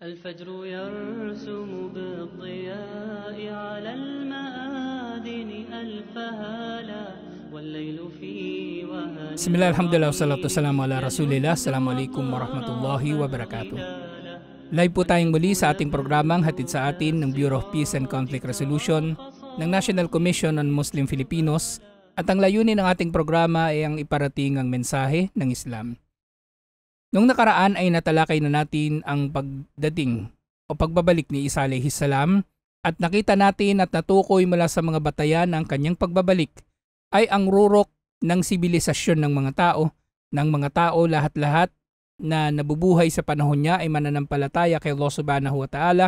الفجر يرسم بالضياء على المآذن ألف هالا Bismillah, alhamdulillah, wassalatu wassalamu ala rasulillah. Assalamualaikum warahmatullahi wabarakatuh. Live po tayong muli sa ating programang hatid sa atin ng Bureau of Peace and Conflict Resolution ng National Commission on Muslim Filipinos at ang layunin ng ating programa ay ang iparating ang mensahe ng Islam. Nung nakaraan ay natalakay na natin ang pagdating o pagbabalik ni Isa alayhi salam at nakita natin at natukoy mula sa mga batayan ang kanyang pagbabalik ay ang rurok ng sibilisasyon ng mga tao, ng mga tao lahat-lahat na nabubuhay sa panahon niya ay mananampalataya kay Allah subhanahu wa ta'ala,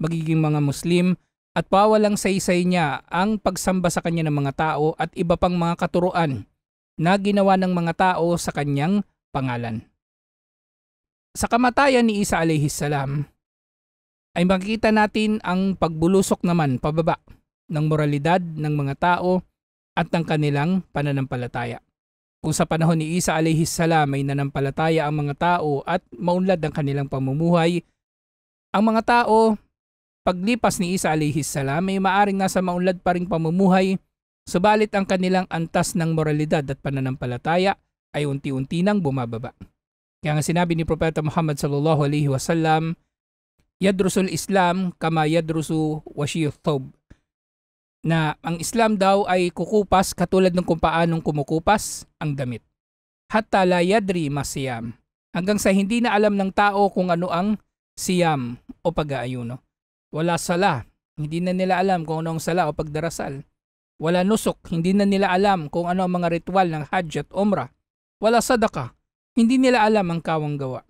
magiging mga Muslim, at pawalang saysay niya ang pagsamba sa kanya ng mga tao at iba pang mga katuruan na ginawa ng mga tao sa kanyang pangalan sa kamatayan ni Isa alayhi salam ay makikita natin ang pagbulusok naman pababa ng moralidad ng mga tao at ng kanilang pananampalataya. Kung sa panahon ni Isa alayhi salam ay nanampalataya ang mga tao at maunlad ang kanilang pamumuhay, ang mga tao paglipas ni Isa alayhi salam ay maaring nasa maunlad pa ring pamumuhay subalit ang kanilang antas ng moralidad at pananampalataya ay unti-unti nang bumababa. Kaya nga sinabi ni Propeta Muhammad sallallahu alaihi wasallam, yadrusul Islam kama yadrusu washiyuth thawb. Na ang Islam daw ay kukupas katulad ng kung paanong kumukupas ang damit. Hatta la yadri masiyam. Hanggang sa hindi na alam ng tao kung ano ang siyam o pag-aayuno. Wala sala. Hindi na nila alam kung ano ang sala o pagdarasal. Wala nusok. Hindi na nila alam kung ano ang mga ritual ng hajj at umrah. Wala sadaka hindi nila alam ang kawang gawa.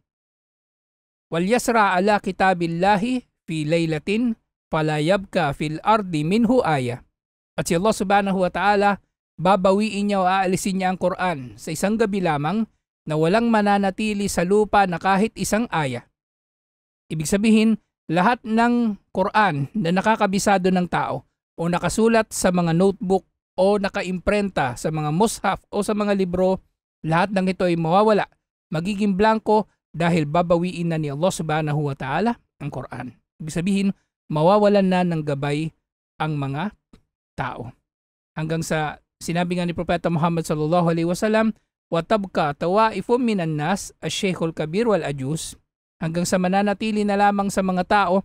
Walyasra ala kitabillahi fi laylatin falayabka fil ardi minhu aya. At si Allah subhanahu wa ta'ala babawiin niya o aalisin niya ang Quran sa isang gabi lamang na walang mananatili sa lupa na kahit isang aya. Ibig sabihin, lahat ng Quran na nakakabisado ng tao o nakasulat sa mga notebook o nakaimprenta sa mga mushaf o sa mga libro, lahat ng ito ay mawawala magiging blanco dahil babawiin na ni Allah subhanahu wa ta'ala ang Quran. Ibig sabihin, mawawalan na ng gabay ang mga tao. Hanggang sa sinabi nga ni Propeta Muhammad sallallahu alaihi wasallam, wa tabqa tawaifu minan nas ash-shaykhul kabir wal ajus." Hanggang sa mananatili na lamang sa mga tao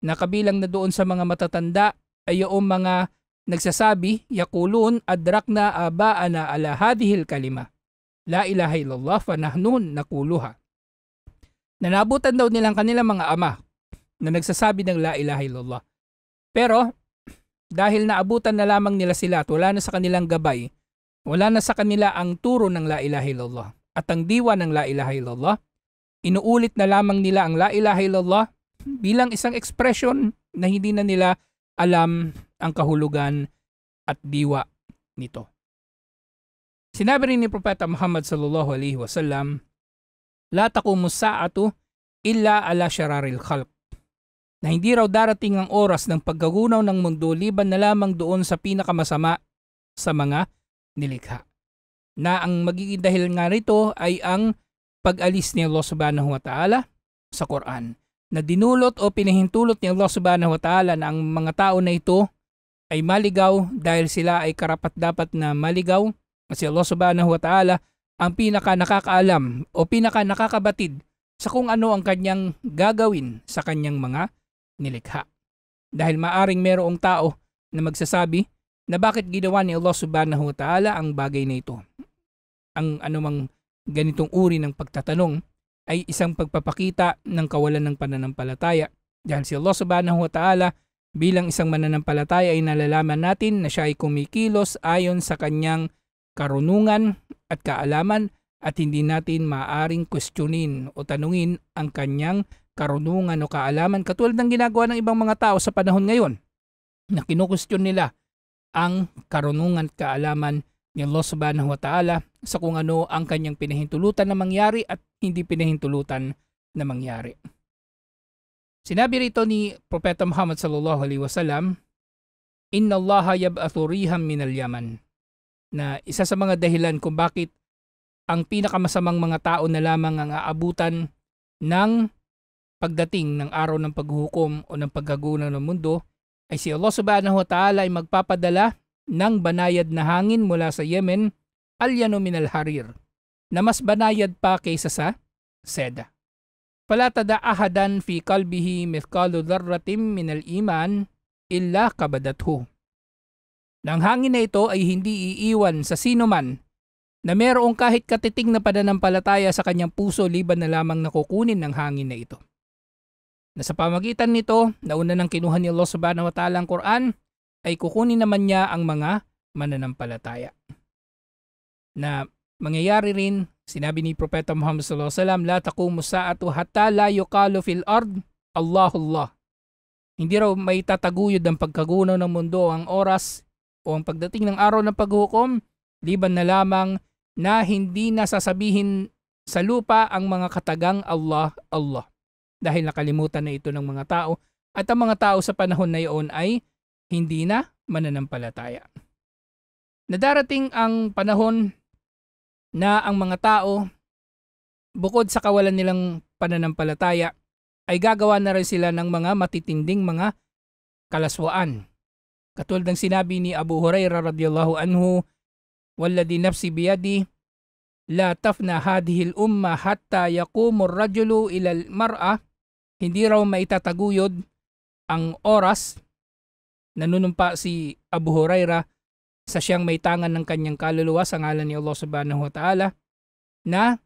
na kabilang na doon sa mga matatanda ay yung mga nagsasabi, yakulun adrakna abaana ala hadhil kalima. La ilaha illallah fa nahnun nakuluha. Nanabutan daw nilang kanilang mga ama na nagsasabi ng la ilaha illallah. Pero dahil naabutan na lamang nila sila at wala na sa kanilang gabay, wala na sa kanila ang turo ng la ilaha illallah at ang diwa ng la ilaha illallah, inuulit na lamang nila ang la ilaha illallah bilang isang expression na hindi na nila alam ang kahulugan at diwa nito. Sinabi rin ni Propeta Muhammad sallallahu alaihi wasallam, La takumu sa'atu illa ala shararil khalq. Na hindi raw darating ang oras ng paggagunaw ng mundo liban na lamang doon sa pinakamasama sa mga nilikha. Na ang magiging dahil nga rito ay ang pag-alis ni Allah subhanahu wa ta'ala sa Quran na dinulot o pinahintulot ni Allah subhanahu wa ta'ala na ang mga tao na ito ay maligaw dahil sila ay karapat dapat na maligaw si Allah subhanahu wa ta'ala ang pinaka nakakaalam o pinaka nakakabatid sa kung ano ang kanyang gagawin sa kanyang mga nilikha. Dahil maaring merong tao na magsasabi na bakit ginawa ni Allah subhanahu wa ta'ala ang bagay na ito. Ang anumang ganitong uri ng pagtatanong ay isang pagpapakita ng kawalan ng pananampalataya dahil si Allah subhanahu wa ta'ala bilang isang mananampalataya ay nalalaman natin na siya ay kumikilos ayon sa kanyang karunungan at kaalaman at hindi natin maaring kwestiyonin o tanungin ang kanyang karunungan o kaalaman katulad ng ginagawa ng ibang mga tao sa panahon ngayon na kinukwestiyon nila ang karunungan at kaalaman ni Allah Subhanahu wa Ta'ala sa kung ano ang kanyang pinahintulutan na mangyari at hindi pinahintulutan na mangyari. Sinabi rito ni Propeta Muhammad sallallahu alaihi wasallam, "Inna Allah yab'athu rihan min al-Yaman." na isa sa mga dahilan kung bakit ang pinakamasamang mga tao na lamang ang aabutan ng pagdating ng araw ng paghukom o ng pagkagunan ng mundo ay si Allah subhanahu wa ta'ala ay magpapadala ng banayad na hangin mula sa Yemen al minal harir na mas banayad pa kaysa sa seda. Falatada ahadan fi kalbihi mithqalu dharratin minal iman illa kabadathu na hangin na ito ay hindi iiwan sa sino man na merong kahit katiting na pananampalataya sa kanyang puso liban na lamang nakukunin ng hangin na ito. Na sa pamagitan nito, nauna ng kinuha ni Allah subhanahu wa ta'ala ang Quran, ay kukunin naman niya ang mga mananampalataya. Na mangyayari rin, sinabi ni Propeta Muhammad sallallahu alaihi wasallam, la taqumu sa'atu hatta la yuqalu fil ard Allahu Allah. Hindi raw may tataguyod ang pagkagunaw ng mundo ang oras o ang pagdating ng araw ng paghukom, liban na lamang na hindi nasasabihin sa lupa ang mga katagang Allah, Allah. Dahil nakalimutan na ito ng mga tao at ang mga tao sa panahon na iyon ay hindi na mananampalataya. Nadarating ang panahon na ang mga tao, bukod sa kawalan nilang pananampalataya, ay gagawa na rin sila ng mga matitinding mga kalaswaan Katulad ng sinabi ni Abu Huraira radiyallahu anhu, Walladhi nafsi biyadi, la tafna hadhil umma hatta yakumur rajulu ilal mar'a, hindi raw maitataguyod ang oras, nanunumpa si Abu Huraira sa siyang may tangan ng kanyang kaluluwa sa ngalan ni Allah subhanahu wa ta'ala, na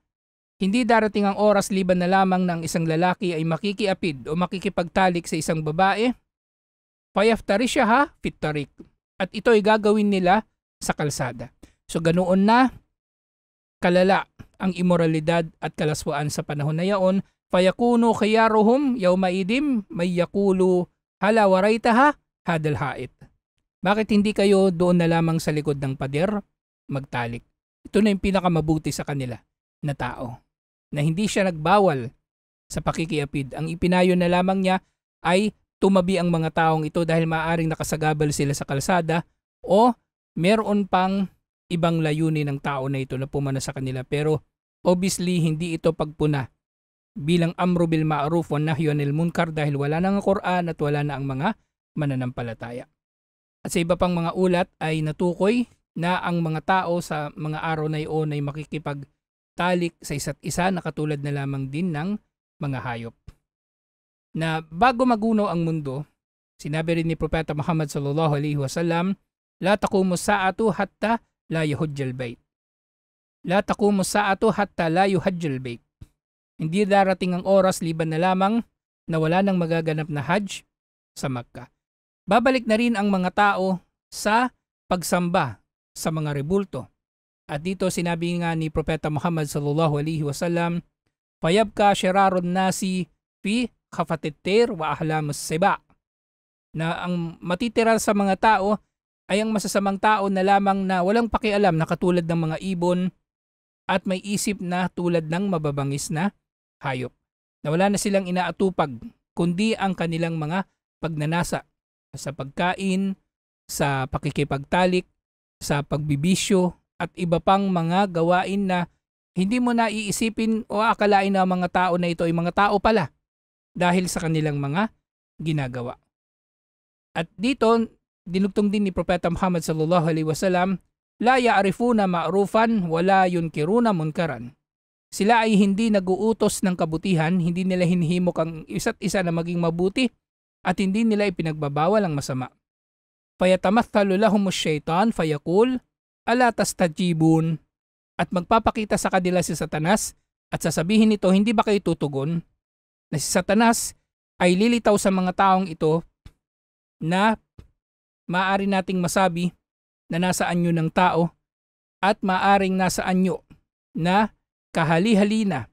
hindi darating ang oras liban na lamang ng isang lalaki ay makikiapid o makikipagtalik sa isang babae Payaftari siya ha, fitarik. At ito ay gagawin nila sa kalsada. So ganoon na kalala ang imoralidad at kalaswaan sa panahon na yaon. Fayakuno kayaruhum yawmaidim may yakulu hala waraytaha hadal hait. Bakit hindi kayo doon na lamang sa likod ng pader magtalik? Ito na yung pinakamabuti sa kanila na tao na hindi siya nagbawal sa pakikiapid. Ang ipinayo na lamang niya ay tumabi ang mga taong ito dahil maaring nakasagabal sila sa kalsada o meron pang ibang layunin ng tao na ito na pumana sa kanila pero obviously hindi ito pagpuna bilang amro bil ma'ruf wa nahyu anil munkar dahil wala na ang Quran at wala na ang mga mananampalataya. At sa iba pang mga ulat ay natukoy na ang mga tao sa mga araw na iyon ay makikipagtalik sa isa't isa na katulad na lamang din ng mga hayop na bago magunaw ang mundo, sinabi rin ni Propeta Muhammad sallallahu alaihi wasallam, La taqumu sa'atu hatta la yuhajjal bait. La taqumu sa'atu hatta la yuhajjal bait. Hindi darating ang oras liban na lamang na wala nang magaganap na hajj sa Makkah. Babalik na rin ang mga tao sa pagsamba sa mga rebulto. At dito sinabi nga ni Propeta Muhammad sallallahu alaihi wasallam, "Fayabka shirarun nasi fi kafatitir wa ahlamus seba na ang matitira sa mga tao ay ang masasamang tao na lamang na walang pakialam na katulad ng mga ibon at may isip na tulad ng mababangis na hayop na wala na silang inaatupag kundi ang kanilang mga pagnanasa sa pagkain, sa pakikipagtalik, sa pagbibisyo at iba pang mga gawain na hindi mo naiisipin o akalain na ang mga tao na ito ay mga tao pala dahil sa kanilang mga ginagawa. At dito, dinugtong din ni Propeta Muhammad sallallahu alaihi wasallam, la ya'rifuna ma'rufan wala yunkiruna munkaran. Sila ay hindi naguutos ng kabutihan, hindi nila hinihimok ang isa't isa na maging mabuti at hindi nila ipinagbabawal ang masama. Fayatamathalu lahum shaitan fayakul ala tastajibun at magpapakita sa kanila si Satanas at sasabihin nito hindi ba kayo tutugon na si Satanas ay lilitaw sa mga taong ito na maaari nating masabi na nasa anyo ng tao at maaring nasa anyo na kahali-halina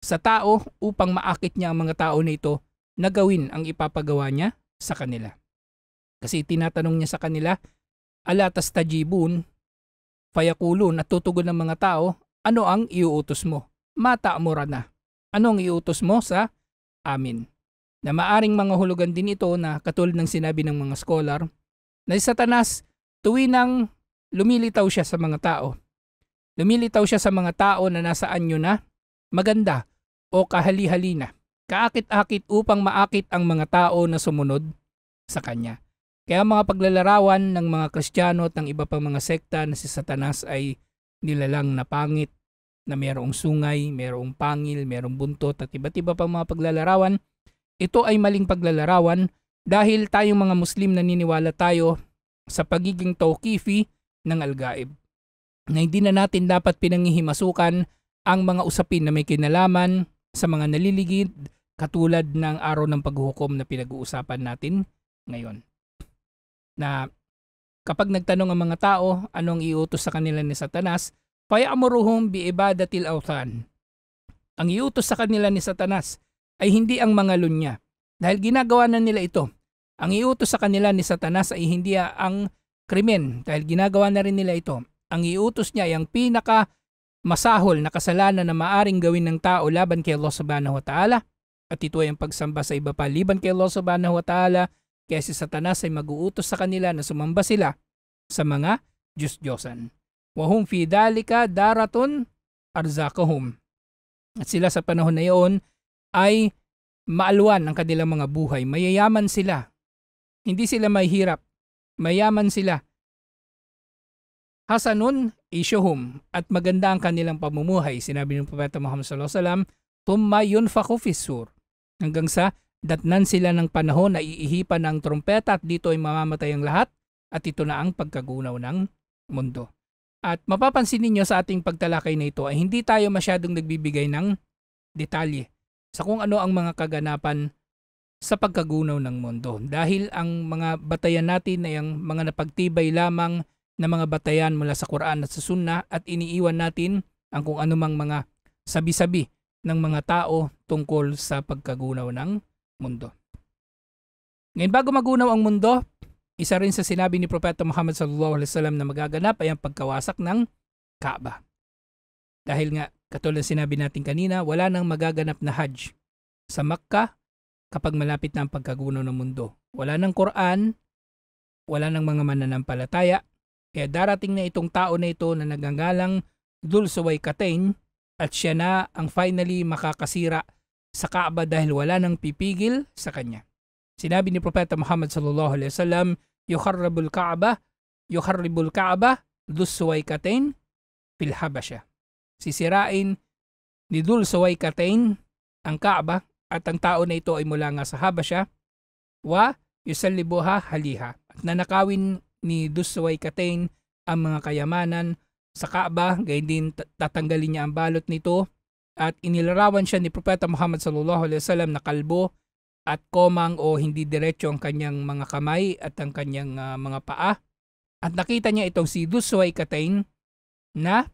sa tao upang maakit niya ang mga tao na ito na gawin ang ipapagawa niya sa kanila. Kasi tinatanong niya sa kanila, alatas tajibun, fayakulun at tutugon ng mga tao, ano ang iuutos mo? Mata mura na. Anong iutos mo sa Amin. Na maaring mga hulugan din ito na katulad ng sinabi ng mga scholar na si Satanas tuwi nang lumilitaw siya sa mga tao. Lumilitaw siya sa mga tao na nasa anyo na maganda o kahali halina Kaakit-akit upang maakit ang mga tao na sumunod sa kanya. Kaya mga paglalarawan ng mga Kristiyano at ng iba pang mga sekta na si Satanas ay nilalang na pangit na mayroong sungay, mayroong pangil, mayroong buntot at iba iba pang mga paglalarawan, ito ay maling paglalarawan dahil tayong mga Muslim naniniwala tayo sa pagiging tawkifi ng al algaib na hindi na natin dapat pinangihimasukan ang mga usapin na may kinalaman sa mga naliligid katulad ng araw ng paghukom na pinag-uusapan natin ngayon. Na kapag nagtanong ang mga tao anong iutos sa kanila ni Satanas, Fayamuruhum biibadatil awthan. Ang iutos sa kanila ni Satanas ay hindi ang mga lunya dahil ginagawa na nila ito. Ang iutos sa kanila ni Satanas ay hindi ang krimen dahil ginagawa na rin nila ito. Ang iutos niya ay ang pinaka masahol na kasalanan na maaring gawin ng tao laban kay Allah subhanahu wa ta'ala at ito ay ang pagsamba sa iba pa liban kay Allah subhanahu wa ta'ala kaya si Satanas ay mag-uutos sa kanila na sumamba sila sa mga Diyos-Diyosan wa hum fi dalika daraton arzakahum. At sila sa panahon na iyon ay maalwan ang kanilang mga buhay. Mayayaman sila. Hindi sila mahirap. Mayaman sila. Hasanun isyuhum at maganda ang kanilang pamumuhay. Sinabi ng Propeta Muhammad sallallahu alaihi wasallam, "Tumma yunfaku fissur." Hanggang sa datnan sila ng panahon na iihipan ng trompeta at dito ay mamamatay ang lahat at ito na ang pagkagunaw ng mundo. At mapapansin ninyo sa ating pagtalakay na ito ay hindi tayo masyadong nagbibigay ng detalye sa kung ano ang mga kaganapan sa pagkagunaw ng mundo. Dahil ang mga batayan natin ay ang mga napagtibay lamang na mga batayan mula sa Quran at sa Sunna at iniiwan natin ang kung anumang mga sabi-sabi ng mga tao tungkol sa pagkagunaw ng mundo. Ngayon bago magunaw ang mundo, isa rin sa sinabi ni Propeta Muhammad sallallahu alaihi wasallam na magaganap ay ang pagkawasak ng Kaaba. Dahil nga katulad sinabi natin kanina, wala nang magaganap na Hajj sa Makkah kapag malapit na ang pagkaguno ng mundo. Wala nang Quran, wala nang mga mananampalataya, kaya darating na itong tao na ito na nagangalang Dulsuway Katain at siya na ang finally makakasira sa Kaaba dahil wala nang pipigil sa kanya. Sinabi ni Propeta Muhammad sallallahu alaihi wasallam, "Yukharribul Ka'bah, yukharribul Ka'bah dusuwaikatain fil Habasya." Sisirain ni Suwaykatain ang Kaaba at ang tao na ito ay mula nga sa Habasha wa yusallibuha haliha. At nanakawin ni Dulsuwaikatain ang mga kayamanan sa Kaaba, gayon din tatanggalin niya ang balot nito at inilarawan siya ni Propeta Muhammad sallallahu alaihi wasallam na kalbo at komang o hindi diretso ang kanyang mga kamay at ang kanyang uh, mga paa. At nakita niya itong si Dusway Katain na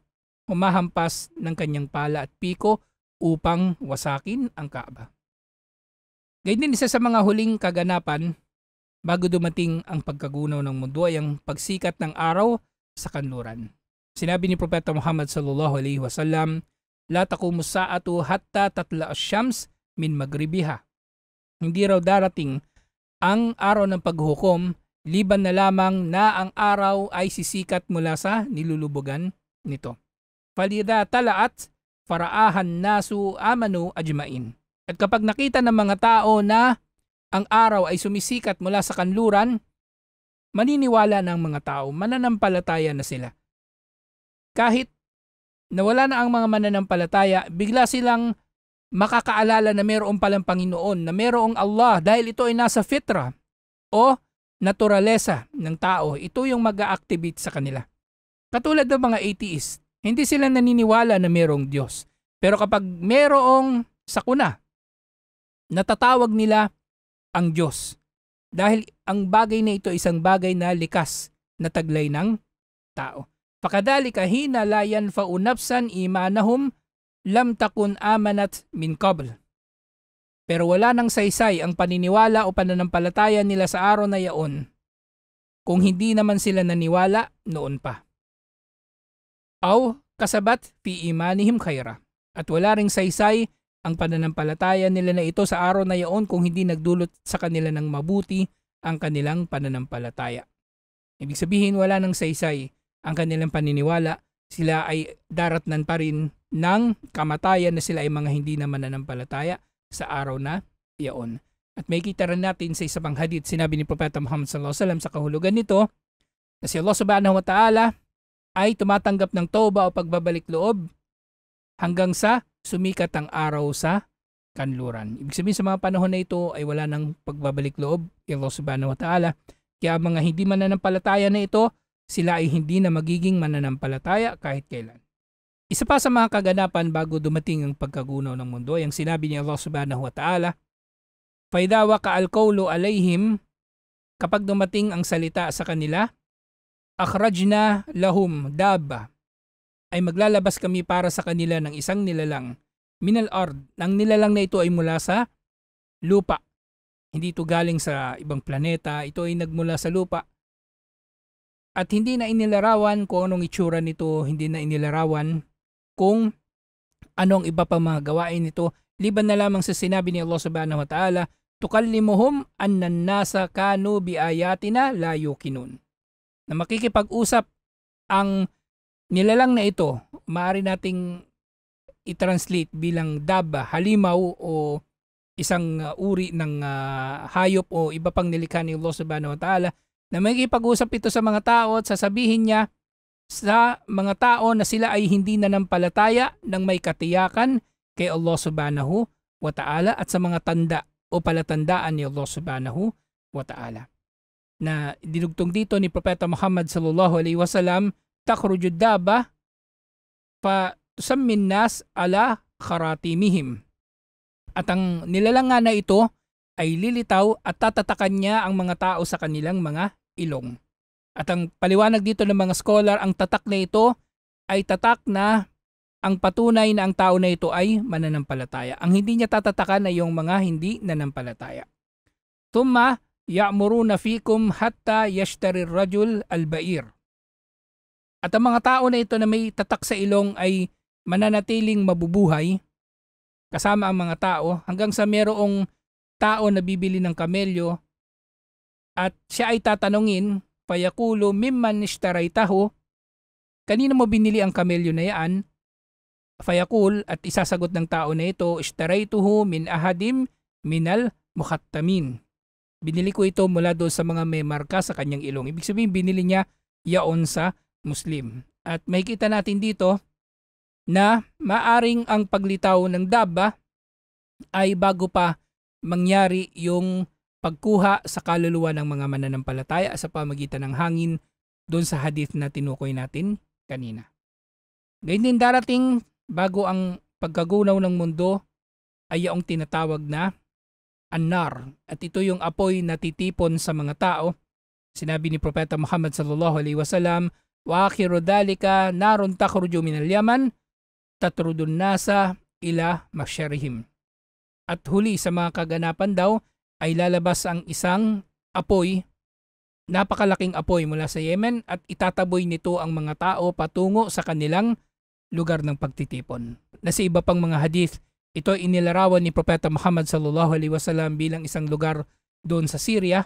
humahampas ng kanyang pala at piko upang wasakin ang Kaaba. Gayun din isa sa mga huling kaganapan bago dumating ang pagkagunaw ng mundo ay ang pagsikat ng araw sa kanluran. Sinabi ni Propeta Muhammad sallallahu alaihi wasallam, "La taqumu sa'atu hatta tatla asyams min magribiha." Hindi raw darating ang araw ng paghukom liban na lamang na ang araw ay sisikat mula sa nilulubugan nito. Falida talaat faraahan nasu amanu ajmain. At kapag nakita ng mga tao na ang araw ay sumisikat mula sa kanluran, maniniwala ng mga tao, mananampalataya na sila. Kahit nawala na ang mga mananampalataya, bigla silang makakaalala na mayroong palang Panginoon, na mayroong Allah dahil ito ay nasa fitra o naturalesa ng tao. Ito yung mag activate sa kanila. Katulad ng mga atheist, hindi sila naniniwala na mayroong Diyos. Pero kapag mayroong sakuna, natatawag nila ang Diyos. Dahil ang bagay na ito isang bagay na likas na taglay ng tao. Pakadali kahina layan faunapsan imanahum lam takun amanat min qabl. Pero wala nang saysay ang paniniwala o pananampalataya nila sa araw na yaon kung hindi naman sila naniwala noon pa. Aw kasabat fi imanihim khaira. At wala ring saysay ang pananampalataya nila na ito sa araw na yaon kung hindi nagdulot sa kanila ng mabuti ang kanilang pananampalataya. Ibig sabihin wala nang saysay ang kanilang paniniwala, sila ay daratnan pa rin ng kamatayan na sila ay mga hindi na mananampalataya sa araw na iyon. At may kita rin natin sa isa pang hadith sinabi ni Propeta Muhammad sallallahu alaihi wasallam sa kahulugan nito na si Allah subhanahu wa ta'ala ay tumatanggap ng toba o pagbabalik loob hanggang sa sumikat ang araw sa kanluran. Ibig sabihin sa mga panahon na ito ay wala nang pagbabalik loob kay Allah subhanahu wa ta'ala. Kaya mga hindi mananampalataya na ito, sila ay hindi na magiging mananampalataya kahit kailan. Isa pa sa mga kaganapan bago dumating ang pagkagunaw ng mundo ay ang sinabi ni Allah subhanahu wa ta'ala, Faidawa ka alkaulo alayhim, kapag dumating ang salita sa kanila, akhrajna lahum daba, ay maglalabas kami para sa kanila ng isang nilalang, minal ard, ng nilalang na ito ay mula sa lupa. Hindi ito galing sa ibang planeta, ito ay nagmula sa lupa. At hindi na inilarawan kung anong itsura nito, hindi na inilarawan kung ano ang iba pa mga gawain nito liban na lamang sa sinabi ni Allah subhanahu wa ta'ala tukallimuhum annan nasa kanu biayatina la yukinun na makikipag-usap ang nilalang na ito maari nating i-translate bilang daba halimaw o isang uh, uri ng uh, hayop o iba pang nilikha ni Allah subhanahu wa ta'ala na makikipag-usap ito sa mga tao at sasabihin niya sa mga tao na sila ay hindi nanampalataya ng may katiyakan kay Allah subhanahu wa ta'ala at sa mga tanda o palatandaan ni Allah subhanahu wa ta'ala. Na dinugtong dito ni Propeta Muhammad sallallahu alaihi wasallam takhruju daba fa tusammin nas ala kharatimihim. At ang nilalangan na ito ay lilitaw at tatatakan niya ang mga tao sa kanilang mga ilong. At ang paliwanag dito ng mga scholar, ang tatak na ito ay tatak na ang patunay na ang tao na ito ay mananampalataya. Ang hindi niya tatatakan ay yung mga hindi nanampalataya. Tumma ya'muruna fikum hatta yashtari rajul al-ba'ir. At ang mga tao na ito na may tatak sa ilong ay mananatiling mabubuhay kasama ang mga tao hanggang sa merong tao na bibili ng kamelyo at siya ay tatanungin Payakulo mimman ishtaraytahu. Kanino mo binili ang kamelyo na yaan? Fayakul at isasagot ng tao na ito, ishtaraytuhu min ahadim minal mukhattamin. Binili ko ito mula doon sa mga may marka sa kanyang ilong. Ibig sabihin binili niya yaon sa Muslim. At makikita natin dito na maaring ang paglitaw ng daba ay bago pa mangyari yung pagkuha sa kaluluwa ng mga mananampalataya sa pamagitan ng hangin doon sa hadith na tinukoy natin kanina. Ngayon din darating bago ang pagkagunaw ng mundo ay yung tinatawag na annar at ito yung apoy na titipon sa mga tao. Sinabi ni Propeta Muhammad sallallahu alaihi wasallam, "Wa akhiru dalika narun takhruju min al-Yaman tatrudun nasa ila masyarihim." At huli sa mga kaganapan daw ay lalabas ang isang apoy, napakalaking apoy mula sa Yemen at itataboy nito ang mga tao patungo sa kanilang lugar ng pagtitipon. Na sa iba pang mga hadith, ito inilarawan ni Propeta Muhammad sallallahu alaihi wasallam bilang isang lugar doon sa Syria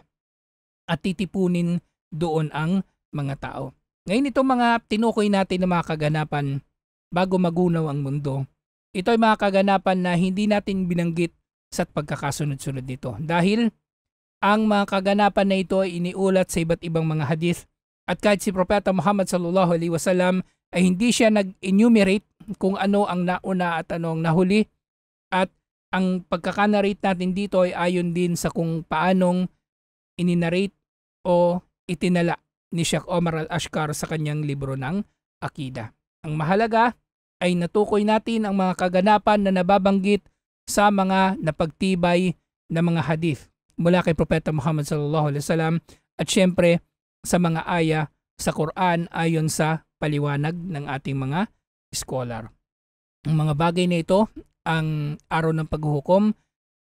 at titipunin doon ang mga tao. Ngayon ito mga tinukoy natin ng mga kaganapan bago magunaw ang mundo. Ito ay mga kaganapan na hindi natin binanggit sa't pagkakasunod-sunod nito. Dahil ang mga kaganapan na ito ay iniulat sa iba't ibang mga hadith at kahit si Propeta Muhammad sallallahu alaihi wasallam ay hindi siya nag-enumerate kung ano ang nauna at ano ang nahuli at ang pagkakanarate natin dito ay ayon din sa kung paanong ininarate o itinala ni Sheikh Omar al-Ashkar sa kanyang libro ng Akida. Ang mahalaga ay natukoy natin ang mga kaganapan na nababanggit sa mga napagtibay na mga hadith mula kay Propeta Muhammad sallallahu alaihi wasallam at siyempre sa mga aya sa Quran ayon sa paliwanag ng ating mga scholar. Ang mga bagay na ito ang araw ng paghuhukom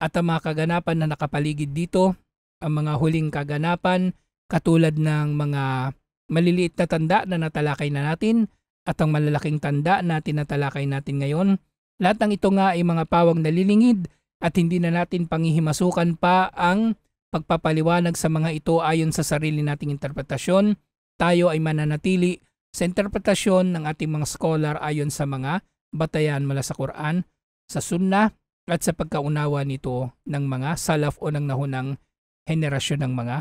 at ang mga kaganapan na nakapaligid dito, ang mga huling kaganapan katulad ng mga maliliit na tanda na natalakay na natin at ang malalaking tanda na tinatalakay natin ngayon lahat ng ito nga ay mga pawang nalilingid at hindi na natin pangihimasukan pa ang pagpapaliwanag sa mga ito ayon sa sarili nating interpretasyon. Tayo ay mananatili sa interpretasyon ng ating mga scholar ayon sa mga batayan mula sa Quran, sa Sunnah at sa pagkaunawa nito ng mga salaf o ng nahunang henerasyon ng mga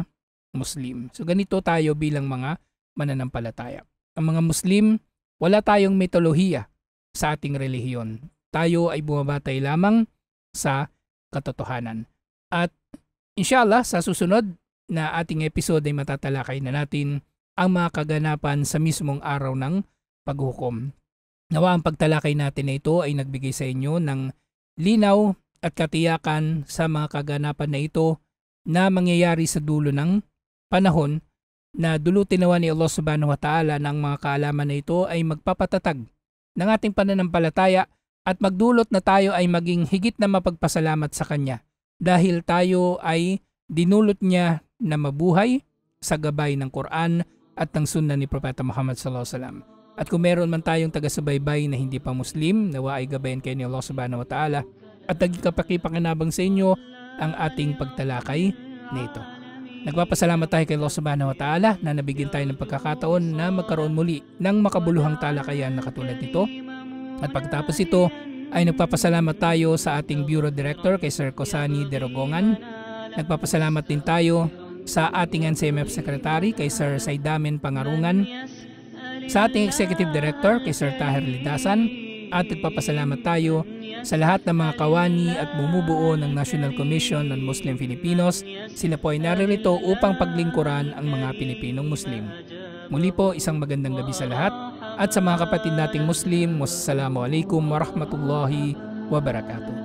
Muslim. So ganito tayo bilang mga mananampalataya. Ang mga Muslim, wala tayong mitolohiya sa ating relihiyon tayo ay bumabatay lamang sa katotohanan. At inshallah sa susunod na ating episode ay matatalakay na natin ang mga kaganapan sa mismong araw ng paghukom. Nawa ang pagtalakay natin na ito ay nagbigay sa inyo ng linaw at katiyakan sa mga kaganapan na ito na mangyayari sa dulo ng panahon na dulutin nawa ni Allah subhanahu wa ta'ala ng mga kaalaman na ito ay magpapatatag ng ating pananampalataya at magdulot na tayo ay maging higit na mapagpasalamat sa Kanya dahil tayo ay dinulot niya na mabuhay sa gabay ng Quran at ng sunna ni Propeta Muhammad sallallahu alaihi wasallam. At kung meron man tayong taga-subaybay na hindi pa Muslim, nawa ay gabayan kay ni Allah subhanahu wa ta'ala at nagkakapakipakinabang sa inyo ang ating pagtalakay nito. Nagpapasalamat tayo kay Allah subhanahu wa ta'ala na nabigyan tayo ng pagkakataon na magkaroon muli ng makabuluhang talakayan na katulad nito at pagtapos ito ay nagpapasalamat tayo sa ating Bureau Director kay Sir Kosani Derogongan. Nagpapasalamat din tayo sa ating NCMF Secretary kay Sir Saidamen Pangarungan. Sa ating Executive Director kay Sir Taher Lidasan. At nagpapasalamat tayo sa lahat ng mga kawani at bumubuo ng National Commission on Muslim Filipinos. Sila po ay naririto upang paglingkuran ang mga Pilipinong Muslim. Muli po, isang magandang gabi sa lahat at sa mga kapatid nating Muslim. Wassalamu alaikum warahmatullahi wabarakatuh.